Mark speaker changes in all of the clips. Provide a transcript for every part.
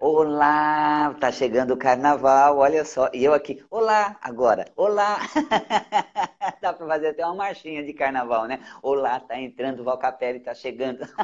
Speaker 1: Olá, tá chegando o carnaval, olha só. E eu aqui, olá, agora, olá. Dá para fazer até uma marchinha de carnaval, né? Olá, tá entrando, o Valcapelli tá chegando.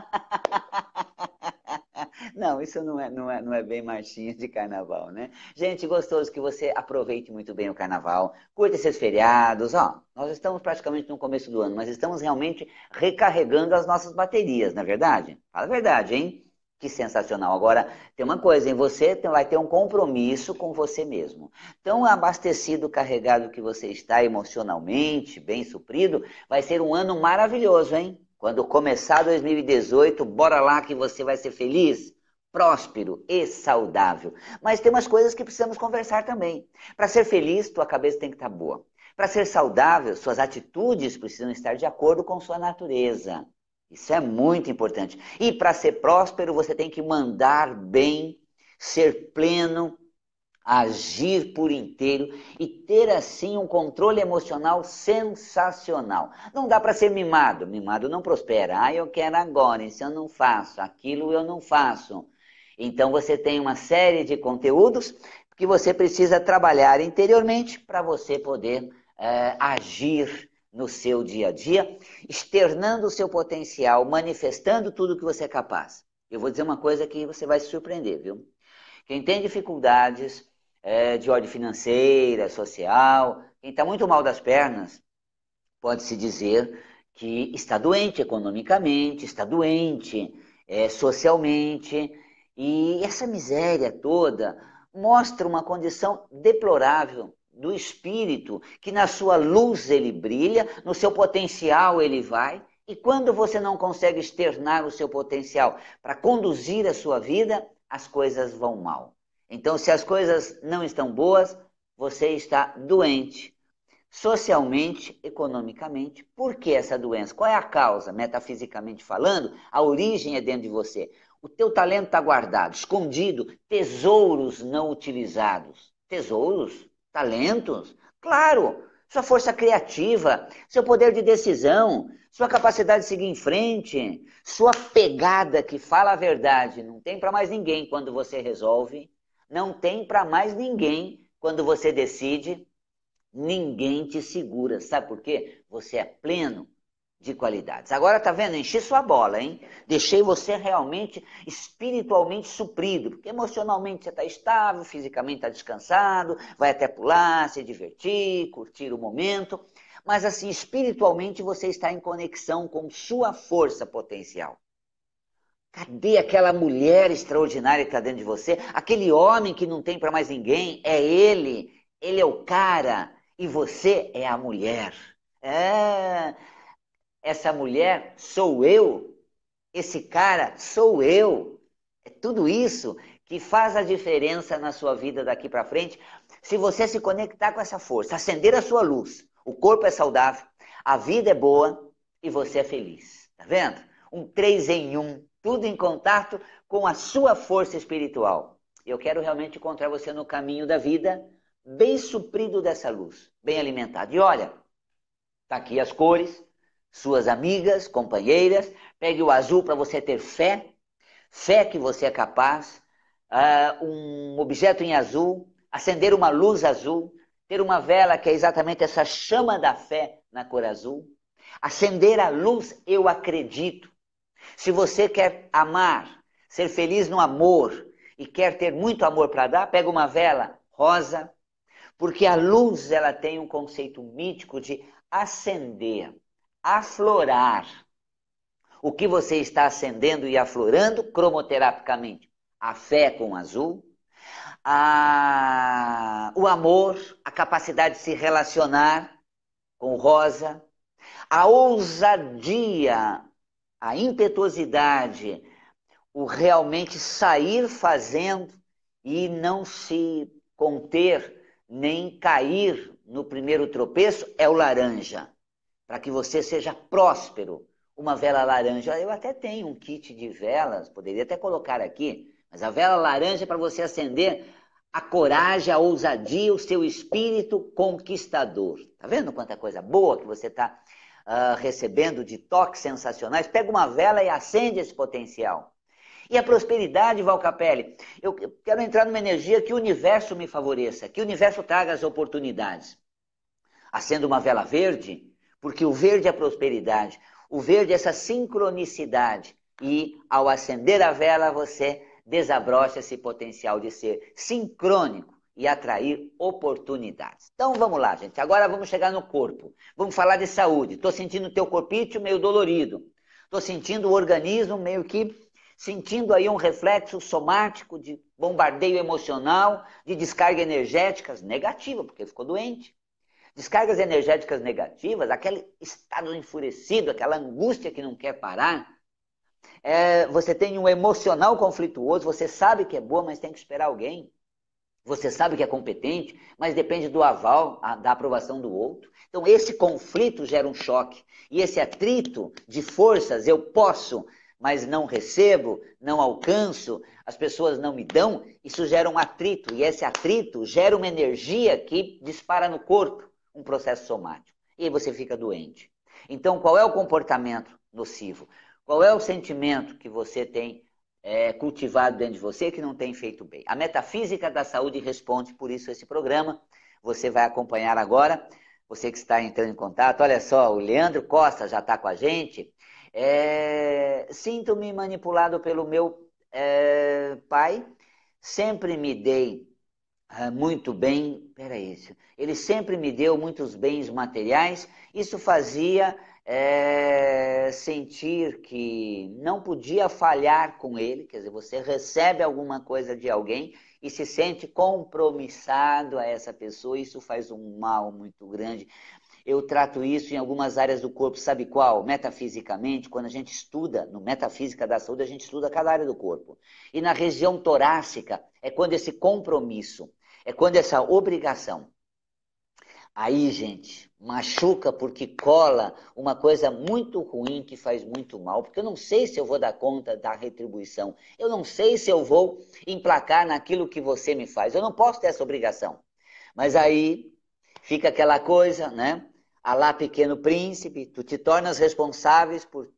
Speaker 1: Não, isso não é, não, é, não é bem marchinha de carnaval, né? Gente, gostoso que você aproveite muito bem o carnaval, curta esses feriados, ó. Nós estamos praticamente no começo do ano, mas estamos realmente recarregando as nossas baterias, na é verdade? Fala a verdade, hein? Que sensacional. Agora, tem uma coisa, hein? Você tem, vai ter um compromisso com você mesmo. Tão abastecido, carregado que você está emocionalmente, bem suprido, vai ser um ano maravilhoso, hein? Quando começar 2018, bora lá que você vai ser feliz próspero e saudável. Mas tem umas coisas que precisamos conversar também. Para ser feliz, tua cabeça tem que estar tá boa. Para ser saudável, suas atitudes precisam estar de acordo com sua natureza. Isso é muito importante. E para ser próspero, você tem que mandar bem, ser pleno, agir por inteiro e ter assim um controle emocional sensacional. Não dá para ser mimado, mimado não prospera. Ah, eu quero agora, isso eu não faço, aquilo eu não faço. Então você tem uma série de conteúdos que você precisa trabalhar interiormente para você poder é, agir no seu dia a dia, externando o seu potencial, manifestando tudo que você é capaz. Eu vou dizer uma coisa que você vai se surpreender, viu? Quem tem dificuldades é, de ordem financeira, social, quem está muito mal das pernas, pode-se dizer que está doente economicamente, está doente é, socialmente, e essa miséria toda mostra uma condição deplorável do espírito, que na sua luz ele brilha, no seu potencial ele vai. E quando você não consegue externar o seu potencial para conduzir a sua vida, as coisas vão mal. Então, se as coisas não estão boas, você está doente, socialmente, economicamente. Por que essa doença? Qual é a causa, metafisicamente falando? A origem é dentro de você. O teu talento está guardado, escondido, tesouros não utilizados. Tesouros? talentos? Claro, sua força criativa, seu poder de decisão, sua capacidade de seguir em frente, sua pegada que fala a verdade. Não tem para mais ninguém quando você resolve, não tem para mais ninguém quando você decide. Ninguém te segura, sabe por quê? Você é pleno, de qualidades. Agora tá vendo? Enchi sua bola, hein? Deixei você realmente espiritualmente suprido, porque emocionalmente você está estável, fisicamente está descansado, vai até pular, se divertir, curtir o momento, mas assim, espiritualmente você está em conexão com sua força potencial. Cadê aquela mulher extraordinária que está dentro de você? Aquele homem que não tem para mais ninguém? É ele. Ele é o cara. E você é a mulher. É. Essa mulher sou eu. Esse cara sou eu. É tudo isso que faz a diferença na sua vida daqui para frente, se você se conectar com essa força, acender a sua luz. O corpo é saudável, a vida é boa e você é feliz. Tá vendo? Um três em um, tudo em contato com a sua força espiritual. Eu quero realmente encontrar você no caminho da vida, bem suprido dessa luz, bem alimentado. E olha, tá aqui as cores, suas amigas, companheiras. Pegue o azul para você ter fé, fé que você é capaz. Uh, um objeto em azul, acender uma luz azul, ter uma vela que é exatamente essa chama da fé na cor azul. Acender a luz, eu acredito. Se você quer amar, ser feliz no amor e quer ter muito amor para dar, pega uma vela rosa, porque a luz ela tem um conceito mítico de acender aflorar. O que você está acendendo e aflorando cromoterapicamente? A fé com azul, a... o amor, a capacidade de se relacionar com rosa, a ousadia, a impetuosidade, o realmente sair fazendo e não se conter nem cair no primeiro tropeço é o laranja para que você seja próspero. Uma vela laranja, eu até tenho um kit de velas, poderia até colocar aqui, mas a vela laranja é para você acender a coragem, a ousadia, o seu espírito conquistador. Tá vendo quanta coisa boa que você está uh, ah, recebendo de toques sensacionais? Pega uma vela e acende esse potencial. E a prosperidade, Valcapelli, eu quero entrar numa energia que o universo me favoreça, que o universo traga as oportunidades. Acendo uma vela verde, porque o verde é prosperidade, o verde é essa sincronicidade. E ao acender a vela, você desabrocha esse potencial de ser sincrônico e atrair oportunidades. Então vamos lá, gente. Agora vamos chegar no corpo. Vamos falar de saúde. Estou sentindo o teu corpite meio dolorido. Estou sentindo o organismo meio que sentindo aí um reflexo somático de bombardeio emocional, de descarga energética negativa, porque ficou doente. Descargas energéticas negativas, aquele estado enfurecido, aquela angústia que não quer parar. É, você tem um emocional conflituoso, você sabe que é boa, mas tem que esperar alguém. Você sabe que é competente, mas depende do aval, a, da aprovação do outro. Então, esse conflito gera um choque. E esse atrito de forças, eu posso, mas não recebo, não alcanço, as pessoas não me dão, isso gera um atrito. E esse atrito gera uma energia que dispara no corpo um processo somático. E aí você fica doente. Então, qual é o comportamento nocivo? Qual é o sentimento que você tem é, cultivado dentro de você que não tem feito bem? A metafísica da saúde responde por isso esse programa. Você vai acompanhar agora. Você que está entrando em contato, olha só, o Leandro Costa já está com a gente. É, Sinto-me manipulado pelo meu é, pai. Sempre me dei é, muito bem era isso. Ele sempre me deu muitos bens materiais. Isso fazia é, sentir que não podia falhar com ele. Quer dizer, você recebe alguma coisa de alguém e se sente compromissado a essa pessoa. Isso faz um mal muito grande. Eu trato isso em algumas áreas do corpo, sabe qual? Metafisicamente, quando a gente estuda, no Metafísica da Saúde, a gente estuda cada área do corpo. E na região torácica é quando esse compromisso é quando essa obrigação. Aí, gente, machuca porque cola uma coisa muito ruim que faz muito mal, porque eu não sei se eu vou dar conta da retribuição. Eu não sei se eu vou emplacar naquilo que você me faz. Eu não posso ter essa obrigação. Mas aí fica aquela coisa, né? Alá, pequeno príncipe, tu te tornas responsáveis por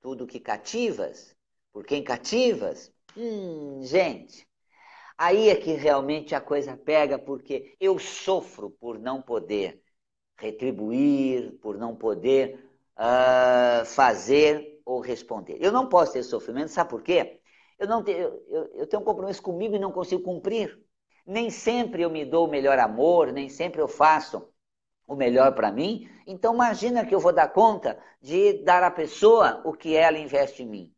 Speaker 1: tudo que cativas, por quem cativas. Hum, gente, Aí é que realmente a coisa pega, porque eu sofro por não poder retribuir, por não poder uh, fazer ou responder. Eu não posso ter sofrimento, sabe por quê? Eu, não tenho, eu, eu tenho um compromisso comigo e não consigo cumprir. Nem sempre eu me dou o melhor amor, nem sempre eu faço o melhor para mim. Então, imagina que eu vou dar conta de dar à pessoa o que ela investe em mim.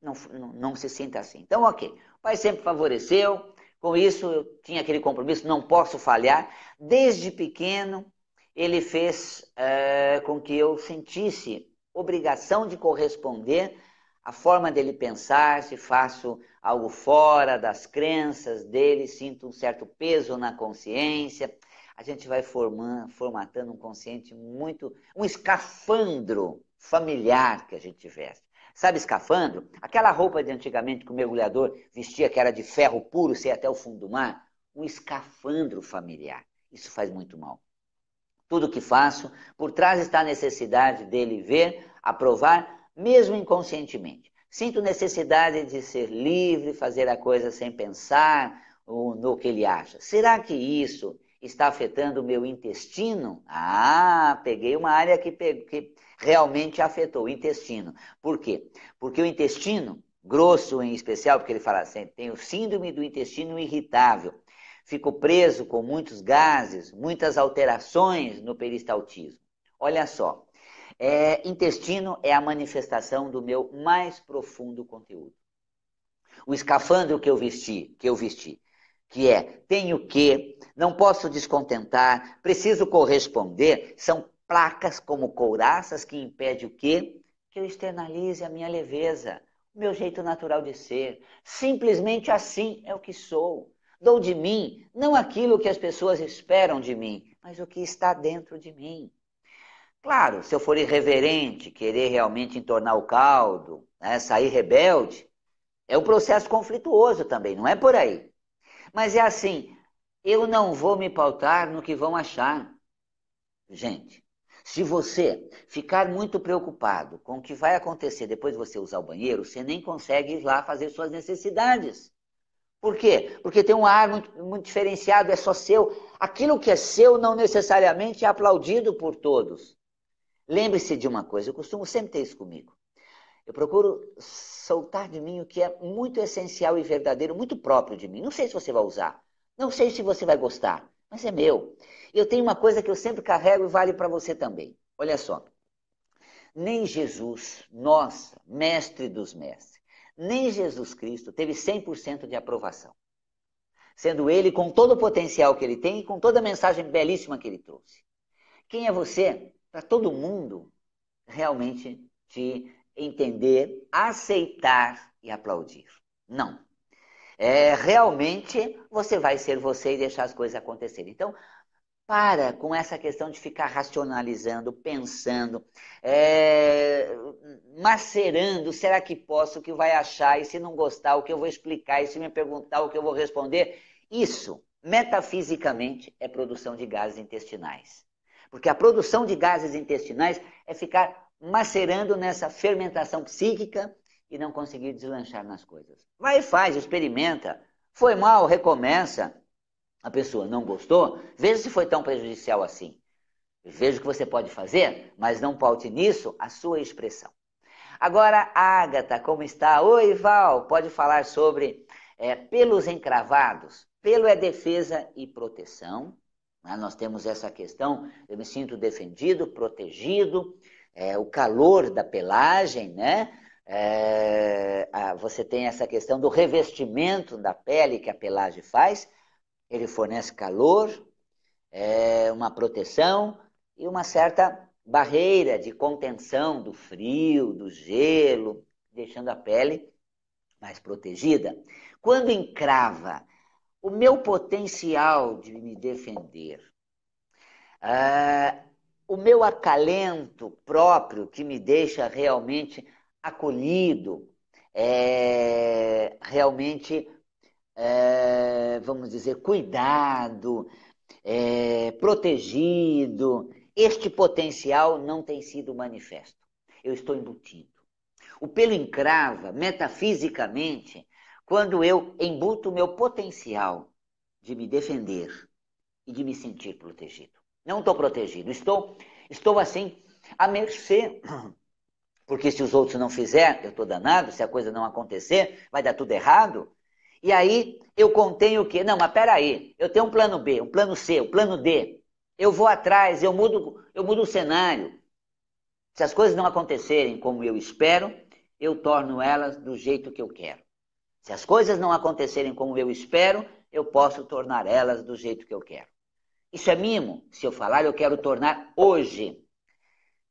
Speaker 1: Não, não, não se sinta assim. Então, ok pai sempre favoreceu, com isso eu tinha aquele compromisso, não posso falhar. Desde pequeno, ele fez é, com que eu sentisse obrigação de corresponder à forma dele pensar, se faço algo fora das crenças dele, sinto um certo peso na consciência. A gente vai formando, formatando um consciente muito, um escafandro familiar que a gente veste. Sabe escafandro? Aquela roupa de antigamente que o mergulhador vestia, que era de ferro puro, sei até o fundo do mar. Um escafandro familiar. Isso faz muito mal. Tudo que faço, por trás está a necessidade dele ver, aprovar, mesmo inconscientemente. Sinto necessidade de ser livre, fazer a coisa sem pensar no que ele acha. Será que isso está afetando o meu intestino? Ah, peguei uma área que, que realmente afetou o intestino. Por quê? Porque o intestino, grosso em especial, porque ele fala assim, tem o síndrome do intestino irritável. Ficou preso com muitos gases, muitas alterações no peristaltismo. Olha só, é, intestino é a manifestação do meu mais profundo conteúdo. O escafandro que eu vesti, que eu vesti, que é tenho que, não posso descontentar, preciso corresponder, são placas como couraças que impede o quê? Que eu externalize a minha leveza, o meu jeito natural de ser. Simplesmente assim é o que sou. Dou de mim não aquilo que as pessoas esperam de mim, mas o que está dentro de mim. Claro, se eu for irreverente, querer realmente entornar o caldo, né, sair rebelde, é um processo conflituoso também, não é por aí. Mas é assim, eu não vou me pautar no que vão achar. Gente, se você ficar muito preocupado com o que vai acontecer depois de você usar o banheiro, você nem consegue ir lá fazer suas necessidades. Por quê? Porque tem um ar muito, muito diferenciado, é só seu. Aquilo que é seu não necessariamente é aplaudido por todos. Lembre-se de uma coisa, eu costumo sempre ter isso comigo. Eu procuro soltar de mim o que é muito essencial e verdadeiro, muito próprio de mim. Não sei se você vai usar, não sei se você vai gostar, mas é meu. Eu tenho uma coisa que eu sempre carrego e vale para você também. Olha só. Nem Jesus, nossa, mestre dos mestres, nem Jesus Cristo teve 100% de aprovação. Sendo ele com todo o potencial que ele tem e com toda a mensagem belíssima que ele trouxe. Quem é você? Para todo mundo realmente te entender, aceitar e aplaudir. Não é, realmente você vai ser você e deixar as coisas acontecerem. Então, para com essa questão de ficar racionalizando, pensando, é, macerando, será que posso, o que vai achar, e se não gostar, o que eu vou explicar, e se me perguntar, o que eu vou responder. Isso, metafisicamente, é produção de gases intestinais. Porque a produção de gases intestinais é ficar macerando nessa fermentação psíquica, e não conseguir deslanchar nas coisas. Vai e faz, experimenta. Foi mal, recomeça. A pessoa não gostou, veja se foi tão prejudicial assim. Veja o que você pode fazer, mas não paute nisso a sua expressão. Agora, Agatha, como está? Oi, Val, pode falar sobre é, pelos encravados. Pelo é defesa e proteção. Né? Nós temos essa questão, eu me sinto defendido, protegido, é, o calor da pelagem, né? É, você tem essa questão do revestimento da pele que a pelagem faz, ele fornece calor, é, uma proteção e uma certa barreira de contenção do frio, do gelo, deixando a pele mais protegida. Quando encrava, o meu potencial de me defender, ah, o meu acalento próprio que me deixa realmente acolhido, é, realmente, é, vamos dizer, cuidado, é, protegido. Este potencial não tem sido manifesto. Eu estou embutido. O pelo encrava, metafisicamente, quando eu embuto o meu potencial de me defender e de me sentir protegido. Não estou protegido, estou, estou assim, à mercê porque se os outros não fizer, eu estou danado, se a coisa não acontecer, vai dar tudo errado. E aí eu contenho o quê? Não, mas peraí, eu tenho um plano B, um plano C, um plano D. Eu vou atrás, eu mudo, eu mudo o cenário. Se as coisas não acontecerem como eu espero, eu torno elas do jeito que eu quero. Se as coisas não acontecerem como eu espero, eu posso tornar elas do jeito que eu quero. Isso é mimo. Se eu falar, eu quero tornar hoje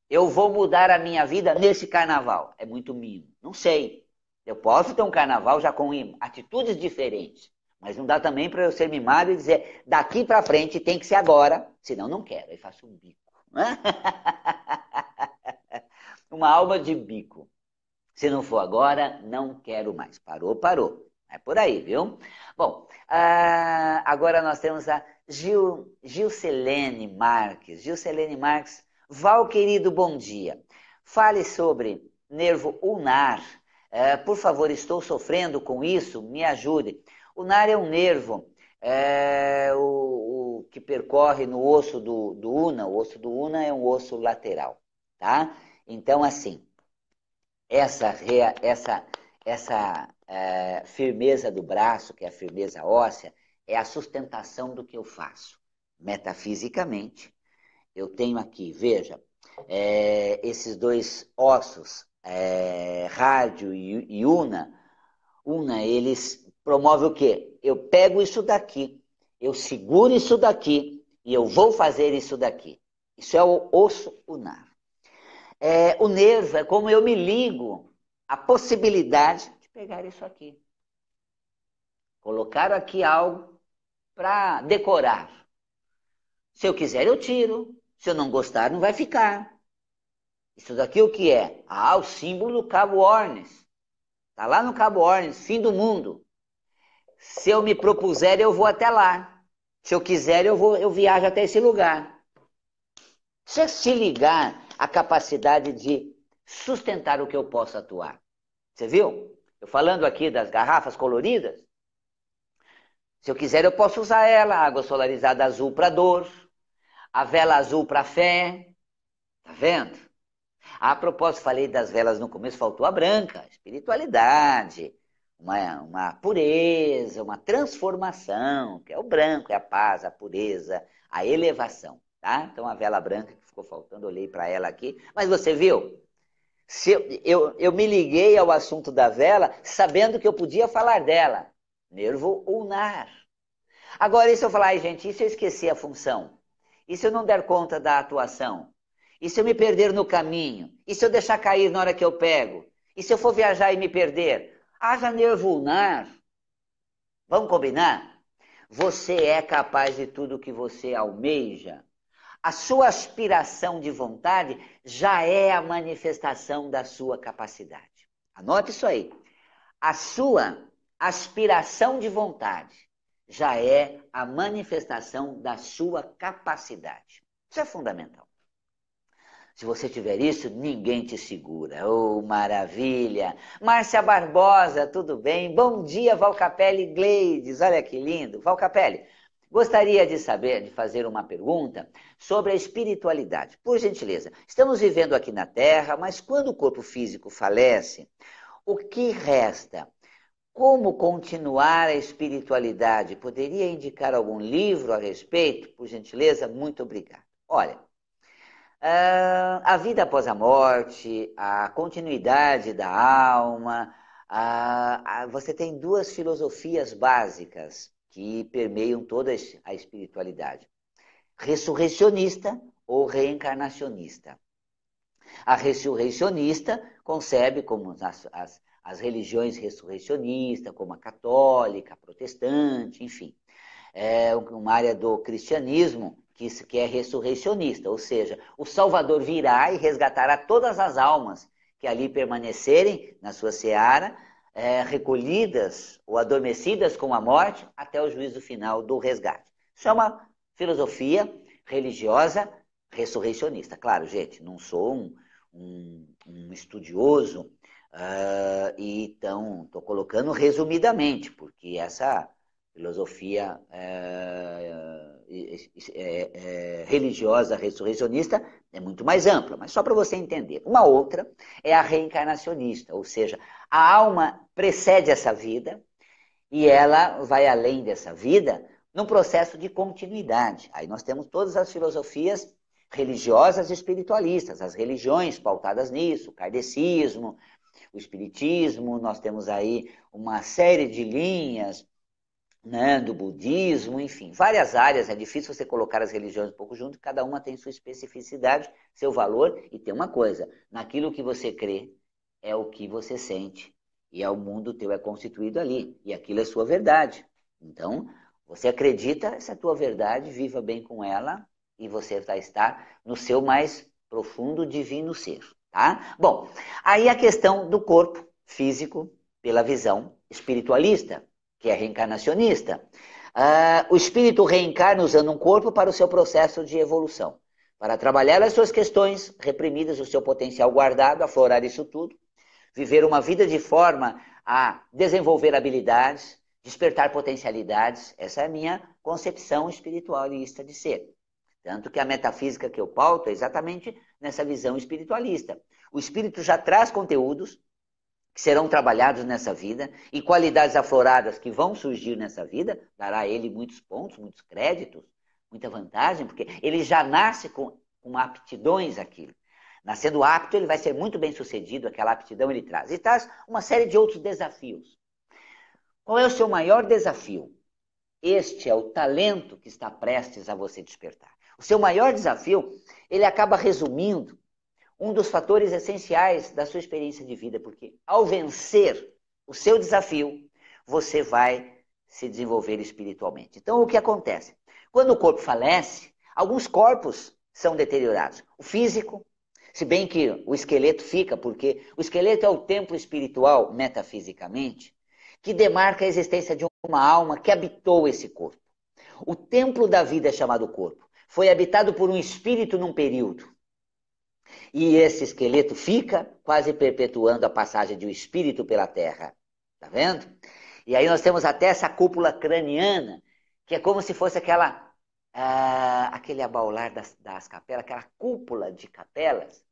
Speaker 1: eu vou mudar a minha vida nesse carnaval. É muito mimo. Não sei. Eu posso ter um carnaval já com atitudes diferentes. Mas não dá também para eu ser mimado e dizer daqui para frente tem que ser agora, senão não quero. E faço um bico. Né? Uma alma de bico. Se não for agora, não quero mais. Parou, parou. É por aí, viu? Bom, ah, agora nós temos a Gil, Gilcelene Marques. Gilcelene Marques Val, querido, bom dia. Fale sobre nervo ulnar. É, por favor, estou sofrendo com isso, me ajude. Ulnar é um nervo é, o, o, que percorre no osso do, do una. O osso do una é um osso lateral, tá? Então, assim, essa, essa, essa é, firmeza do braço, que é a firmeza óssea, é a sustentação do que eu faço, metafisicamente eu tenho aqui, veja, é, esses dois ossos, é, rádio e, e una, una, eles promovem o quê? Eu pego isso daqui, eu seguro isso daqui e eu vou fazer isso daqui. Isso é o osso unar. É, o nervo é como eu me ligo à possibilidade de pegar isso aqui. Colocar aqui algo para decorar. Se eu quiser, eu tiro. Se eu não gostar, não vai ficar. Isso daqui o que é? Ah, o símbolo do Cabo Ornes. Está lá no Cabo Ornes, fim do mundo. Se eu me propuser, eu vou até lá. Se eu quiser, eu, vou, eu viajo até esse lugar. Você se ligar à capacidade de sustentar o que eu posso atuar. Você viu? Eu falando aqui das garrafas coloridas. Se eu quiser, eu posso usar ela, água solarizada azul para dor a vela azul para a fé. Tá vendo? A propósito, falei das velas no começo, faltou a branca, espiritualidade, uma, uma pureza, uma transformação, que é o branco, é a paz, a pureza, a elevação, tá? Então a vela branca que ficou faltando, olhei para ela aqui, mas você viu? Se eu, eu, eu me liguei ao assunto da vela sabendo que eu podia falar dela, nervo ulnar. Agora, e se eu falar, ai gente, e se eu esquecer a função? E se eu não der conta da atuação? E se eu me perder no caminho? E se eu deixar cair na hora que eu pego? E se eu for viajar e me perder? Haja nervo ulnar. Vamos combinar? Você é capaz de tudo o que você almeja. A sua aspiração de vontade já é a manifestação da sua capacidade. Anote isso aí. A sua aspiração de vontade já é a manifestação da sua capacidade. Isso é fundamental. Se você tiver isso, ninguém te segura. Oh, maravilha! Márcia Barbosa, tudo bem? Bom dia, Valcapelli Gleides. Olha que lindo. Valcapelli, gostaria de saber, de fazer uma pergunta sobre a espiritualidade. Por gentileza, estamos vivendo aqui na Terra, mas quando o corpo físico falece, o que resta? Como continuar a espiritualidade? Poderia indicar algum livro a respeito? Por gentileza, muito obrigado. Olha, ah, a vida após a morte, a continuidade da alma, a, a, você tem duas filosofias básicas que permeiam toda a espiritualidade: ressurrecionista ou reencarnacionista. A ressurrecionista concebe, como as, as as religiões ressurrecionistas, como a católica, a protestante, enfim. É uma área do cristianismo que, que é ressurrecionista, ou seja, o Salvador virá e resgatará todas as almas que ali permanecerem na sua seara, é, recolhidas ou adormecidas com a morte, até o juízo final do resgate. Isso é uma filosofia religiosa ressurrecionista. Claro, gente, não sou um, um, um estudioso Uh, ah, e então, estou colocando resumidamente, porque essa filosofia é, é, é, religiosa ressurrecionista é muito mais ampla, mas só para você entender. Uma outra é a reencarnacionista, ou seja, a alma precede essa vida e ela vai além dessa vida num processo de continuidade. Aí nós temos todas as filosofias religiosas e espiritualistas, as religiões pautadas nisso, o kardecismo, o espiritismo, nós temos aí uma série de linhas né, do budismo, enfim, várias áreas. É difícil você colocar as religiões um pouco junto, cada uma tem sua especificidade, seu valor, e tem uma coisa: naquilo que você crê é o que você sente, e é o mundo teu é constituído ali, e aquilo é sua verdade. Então, você acredita, essa tua verdade, viva bem com ela, e você vai estar no seu mais profundo divino ser. Tá? Bom, aí a questão do corpo físico pela visão espiritualista, que é reencarnacionista. Ah, o espírito reencarna usando um corpo para o seu processo de evolução, para trabalhar as suas questões reprimidas, o seu potencial guardado, aflorar isso tudo, viver uma vida de forma a desenvolver habilidades, despertar potencialidades. Essa é a minha concepção espiritualista de ser. Tanto que a metafísica que eu pauto é exatamente nessa visão espiritualista. O espírito já traz conteúdos que serão trabalhados nessa vida e qualidades afloradas que vão surgir nessa vida, dará a ele muitos pontos, muitos créditos, muita vantagem, porque ele já nasce com, com aptidões aquilo. Nascendo apto, ele vai ser muito bem sucedido, aquela aptidão ele traz. E traz uma série de outros desafios. Qual é o seu maior desafio? Este é o talento que está prestes a você despertar o seu maior desafio, ele acaba resumindo um dos fatores essenciais da sua experiência de vida, porque ao vencer o seu desafio, você vai se desenvolver espiritualmente. Então, o que acontece? Quando o corpo falece, alguns corpos são deteriorados. O físico, se bem que o esqueleto fica, porque o esqueleto é o templo espiritual, metafisicamente, que demarca a existência de uma alma que habitou esse corpo. O templo da vida é chamado corpo foi habitado por um espírito num período. E esse esqueleto fica quase perpetuando a passagem de um espírito pela Terra. Tá vendo? E aí nós temos até essa cúpula craniana, que é como se fosse aquela ah, aquele abaular das, das capelas, aquela cúpula de capelas,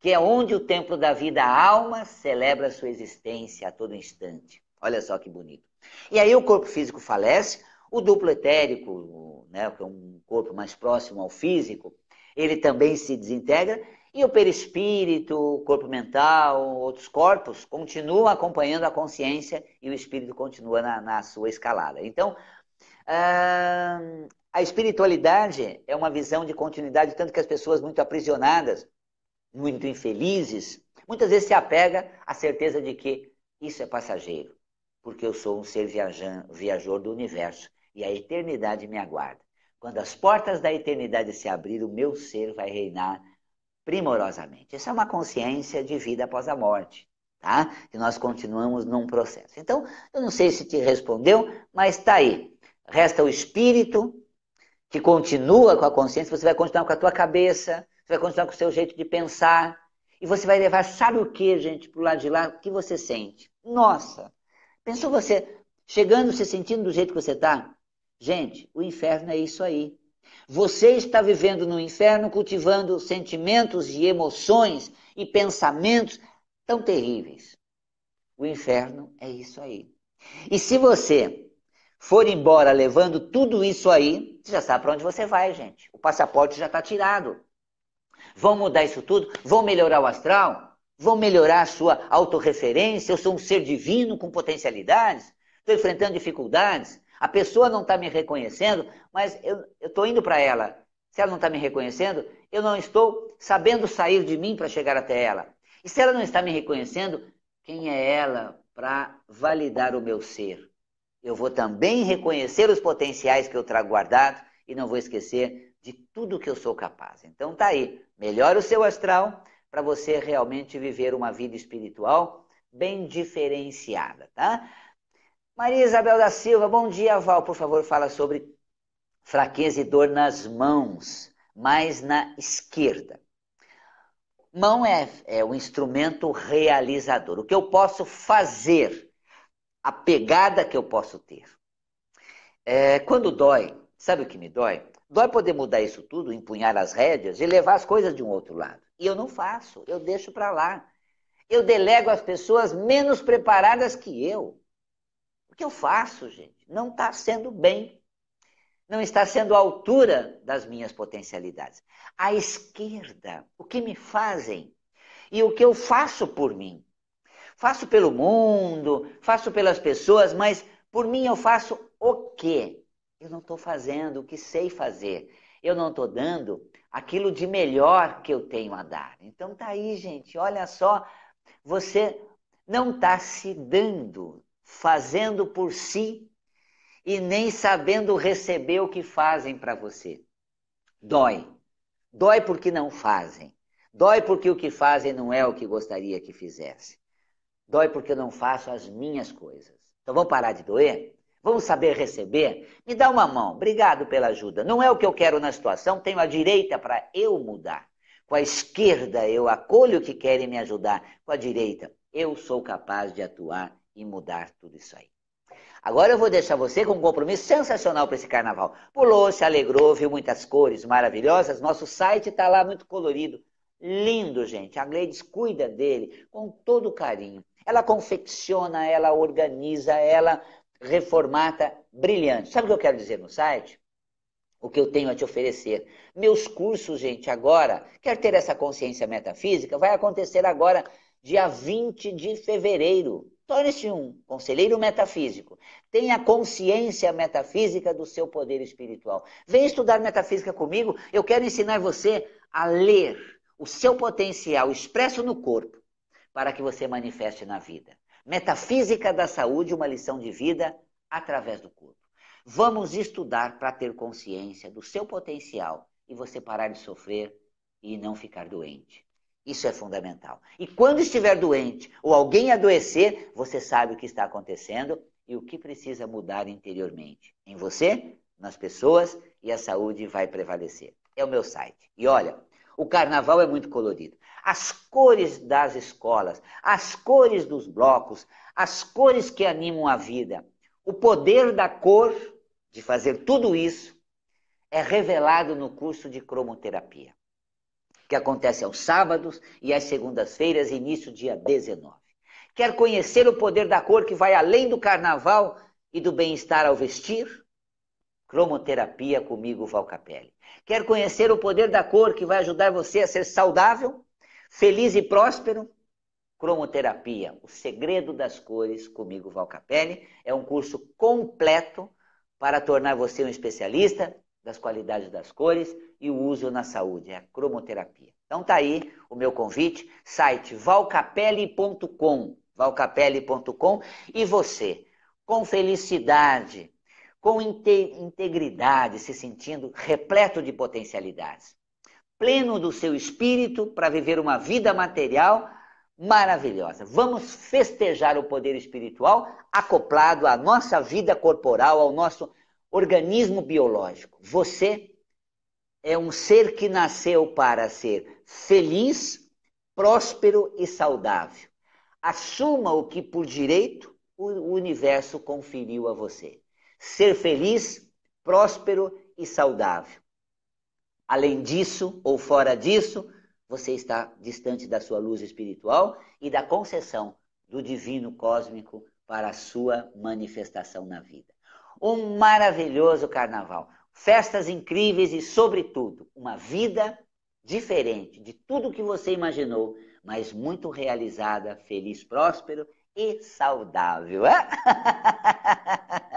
Speaker 1: que é onde o templo da vida a alma celebra a sua existência a todo instante. Olha só que bonito. E aí o corpo físico falece, o duplo etérico, né, que é um corpo mais próximo ao físico, ele também se desintegra e o perispírito, corpo mental, outros corpos continuam acompanhando a consciência e o espírito continua na, na sua escalada. Então, a espiritualidade é uma visão de continuidade, tanto que as pessoas muito aprisionadas, muito infelizes, muitas vezes se apega à certeza de que isso é passageiro, porque eu sou um ser viajan, viajor do universo e a eternidade me aguarda. Quando as portas da eternidade se abrirem, o meu ser vai reinar primorosamente. Isso é uma consciência de vida após a morte, tá? Que nós continuamos num processo. Então, eu não sei se te respondeu, mas está aí. Resta o espírito que continua com a consciência, você vai continuar com a tua cabeça, você vai continuar com o seu jeito de pensar, e você vai levar, sabe o que, gente, o lado de lá, o que você sente? Nossa! Pensou você chegando, se sentindo do jeito que você está? Gente, o inferno é isso aí. Você está vivendo no inferno cultivando sentimentos e emoções e pensamentos tão terríveis. O inferno é isso aí. E se você for embora levando tudo isso aí, você já sabe para onde você vai, gente. O passaporte já está tirado. Vão mudar isso tudo? Vão melhorar o astral? Vão melhorar a sua autorreferência? Eu sou um ser divino com potencialidades? Estou enfrentando dificuldades? A pessoa não está me reconhecendo, mas eu estou indo para ela. Se ela não está me reconhecendo, eu não estou sabendo sair de mim para chegar até ela. E se ela não está me reconhecendo, quem é ela para validar o meu ser? Eu vou também reconhecer os potenciais que eu trago guardado e não vou esquecer de tudo que eu sou capaz. Então tá aí, melhora o seu astral para você realmente viver uma vida espiritual bem diferenciada, tá? Maria Isabel da Silva, bom dia, Val. Por favor, fala sobre fraqueza e dor nas mãos, mais na esquerda. Mão é, é o instrumento realizador, o que eu posso fazer, a pegada que eu posso ter. É, quando dói, sabe o que me dói? Dói poder mudar isso tudo, empunhar as rédeas e levar as coisas de um outro lado. E eu não faço, eu deixo para lá. Eu delego as pessoas menos preparadas que eu que eu faço, gente, não está sendo bem. Não está sendo à altura das minhas potencialidades. A esquerda, o que me fazem e o que eu faço por mim. Faço pelo mundo, faço pelas pessoas, mas por mim eu faço o quê? Eu não estou fazendo o que sei fazer. Eu não estou dando aquilo de melhor que eu tenho a dar. Então tá aí, gente, olha só, você não está se dando fazendo por si e nem sabendo receber o que fazem para você. Dói. Dói porque não fazem. Dói porque o que fazem não é o que gostaria que fizesse. Dói porque eu não faço as minhas coisas. Então vamos parar de doer? Vamos saber receber? Me dá uma mão. Obrigado pela ajuda. Não é o que eu quero na situação, tenho a direita para eu mudar. Com a esquerda eu acolho o que querem me ajudar. Com a direita eu sou capaz de atuar e mudar tudo isso aí. Agora eu vou deixar você com um compromisso sensacional para esse carnaval. Pulou, se alegrou, viu muitas cores maravilhosas. Nosso site está lá muito colorido. Lindo, gente. A Gleides cuida dele com todo carinho. Ela confecciona, ela organiza, ela reformata. Brilhante. Sabe o que eu quero dizer no site? o que eu tenho a te oferecer. Meus cursos, gente, agora, quer ter essa consciência metafísica? Vai acontecer agora, dia 20 de fevereiro. Torne-se um conselheiro metafísico. Tenha consciência metafísica do seu poder espiritual. Vem estudar metafísica comigo. Eu quero ensinar você a ler o seu potencial expresso no corpo para que você manifeste na vida. Metafísica da saúde, uma lição de vida através do corpo. Vamos estudar para ter consciência do seu potencial e você parar de sofrer e não ficar doente. Isso é fundamental. E quando estiver doente ou alguém adoecer, você sabe o que está acontecendo e o que precisa mudar interiormente. Em você, nas pessoas e a saúde vai prevalecer. É o meu site. E olha, o carnaval é muito colorido. As cores das escolas, as cores dos blocos, as cores que animam a vida, o poder da cor de fazer tudo isso é revelado no curso de cromoterapia que acontece aos sábados e às segundas-feiras, início dia 19. Quer conhecer o poder da cor que vai além do carnaval e do bem-estar ao vestir? Cromoterapia comigo, Valcapelli. Quer conhecer o poder da cor que vai ajudar você a ser saudável, feliz e próspero? Cromoterapia, o segredo das cores comigo, Valcapelli. É um curso completo para tornar você um especialista das qualidades das cores e o uso na saúde, é a cromoterapia. Então tá aí o meu convite, site valcapelli.com, valcapelli.com e você, com felicidade, com integridade, se sentindo repleto de potencialidades, pleno do seu espírito para viver uma vida material maravilhosa. Vamos festejar o poder espiritual acoplado à nossa vida corporal, ao nosso organismo biológico. Você é um ser que nasceu para ser feliz, próspero e saudável. Assuma o que por direito o universo conferiu a você. Ser feliz, próspero e saudável. Além disso, ou fora disso, você está distante da sua luz espiritual e da concessão do divino cósmico para a sua manifestação na vida um maravilhoso carnaval. Festas incríveis e, sobretudo, uma vida diferente de tudo que você imaginou, mas muito realizada, feliz, próspero e saudável. Ah!